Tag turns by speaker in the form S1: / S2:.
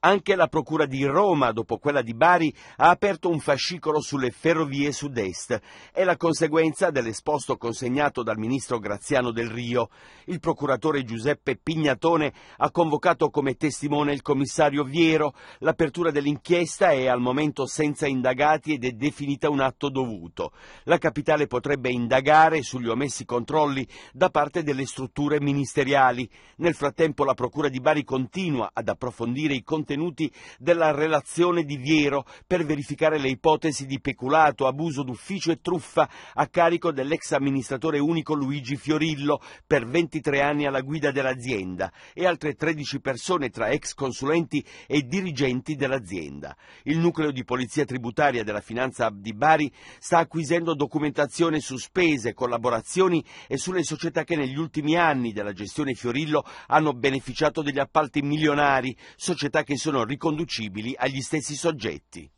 S1: Anche la Procura di Roma, dopo quella di Bari, ha aperto un fascicolo sulle ferrovie sud-est. È la conseguenza dell'esposto consegnato dal ministro Graziano del Rio. Il procuratore Giuseppe Pignatone ha convocato come testimone il commissario Viero. L'apertura dell'inchiesta è al momento senza indagati ed è definita un atto dovuto. La capitale potrebbe indagare sugli omessi controlli da parte delle strutture ministeriali. Nel frattempo la Procura di Bari continua ad approfondire i contenuti contenuti della relazione di Viero per verificare le ipotesi di peculato, abuso d'ufficio e truffa a carico dell'ex amministratore unico Luigi Fiorillo per 23 anni alla guida dell'azienda e altre 13 persone tra ex consulenti e dirigenti dell'azienda. Il nucleo di polizia tributaria della finanza di Bari sta acquisendo documentazione su spese, collaborazioni e sulle società che negli ultimi anni della gestione Fiorillo hanno beneficiato degli appalti milionari, società che sono riconducibili agli stessi soggetti.